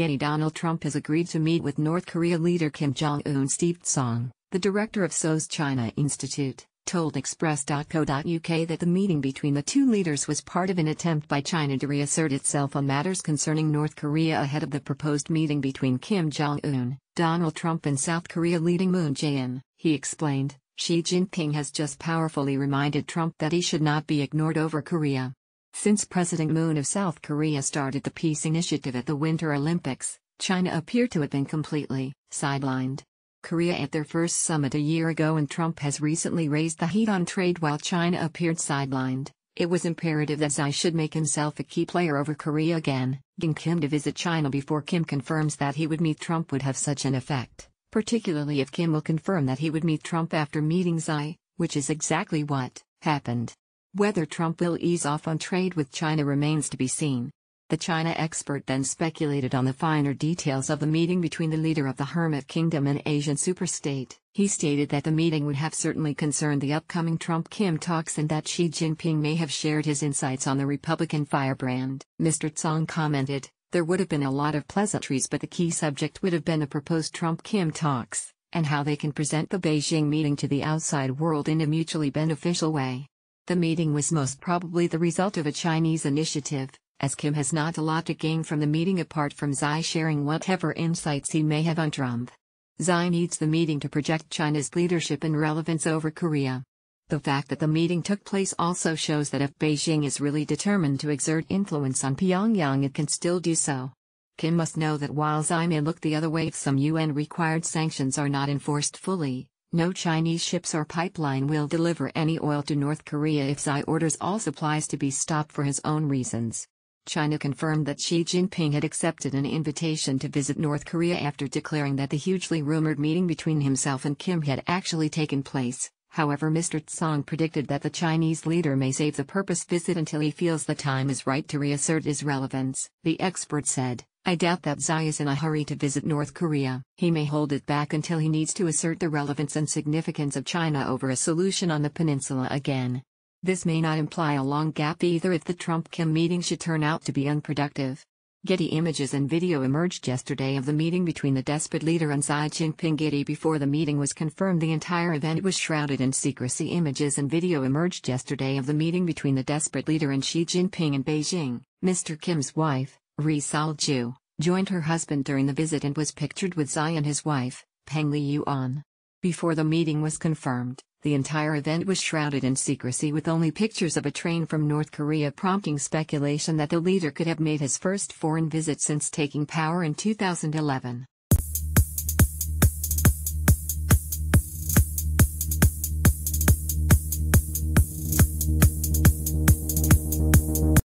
Getty Donald Trump has agreed to meet with North Korea leader Kim Jong-un Steve Tsong, the director of Seoul's China Institute, told Express.co.uk that the meeting between the two leaders was part of an attempt by China to reassert itself on matters concerning North Korea ahead of the proposed meeting between Kim Jong-un, Donald Trump and South Korea leading Moon Jae-in, he explained. Xi Jinping has just powerfully reminded Trump that he should not be ignored over Korea. Since President Moon of South Korea started the peace initiative at the Winter Olympics, China appeared to have been completely sidelined. Korea at their first summit a year ago and Trump has recently raised the heat on trade while China appeared sidelined. It was imperative that Xi should make himself a key player over Korea again. Getting Kim to visit China before Kim confirms that he would meet Trump would have such an effect, particularly if Kim will confirm that he would meet Trump after meeting Xi, which is exactly what happened. Whether Trump will ease off on trade with China remains to be seen. The China expert then speculated on the finer details of the meeting between the leader of the Hermit Kingdom and Asian superstate. He stated that the meeting would have certainly concerned the upcoming Trump Kim talks and that Xi Jinping may have shared his insights on the Republican firebrand. Mr. Tsong commented, There would have been a lot of pleasantries, but the key subject would have been the proposed Trump Kim talks, and how they can present the Beijing meeting to the outside world in a mutually beneficial way. The meeting was most probably the result of a Chinese initiative, as Kim has not a lot to gain from the meeting apart from Xi sharing whatever insights he may have on Trump. Xi needs the meeting to project China's leadership and relevance over Korea. The fact that the meeting took place also shows that if Beijing is really determined to exert influence on Pyongyang it can still do so. Kim must know that while Xi may look the other way if some UN-required sanctions are not enforced fully, no Chinese ships or pipeline will deliver any oil to North Korea if Xi orders all supplies to be stopped for his own reasons. China confirmed that Xi Jinping had accepted an invitation to visit North Korea after declaring that the hugely rumored meeting between himself and Kim had actually taken place. However, Mr. Tsong predicted that the Chinese leader may save the purpose visit until he feels the time is right to reassert his relevance, the expert said. I doubt that Xi is in a hurry to visit North Korea. He may hold it back until he needs to assert the relevance and significance of China over a solution on the peninsula again. This may not imply a long gap either if the Trump-Kim meeting should turn out to be unproductive. Getty images and video emerged yesterday of the meeting between the despot leader and Xi Jinping. Getty before the meeting was confirmed the entire event was shrouded in secrecy. Images and video emerged yesterday of the meeting between the despot leader and Xi Jinping in Beijing, Mr. Kim's wife. Ri Salju, joined her husband during the visit and was pictured with Xi and his wife, Peng Li Yuan. Before the meeting was confirmed, the entire event was shrouded in secrecy with only pictures of a train from North Korea prompting speculation that the leader could have made his first foreign visit since taking power in 2011.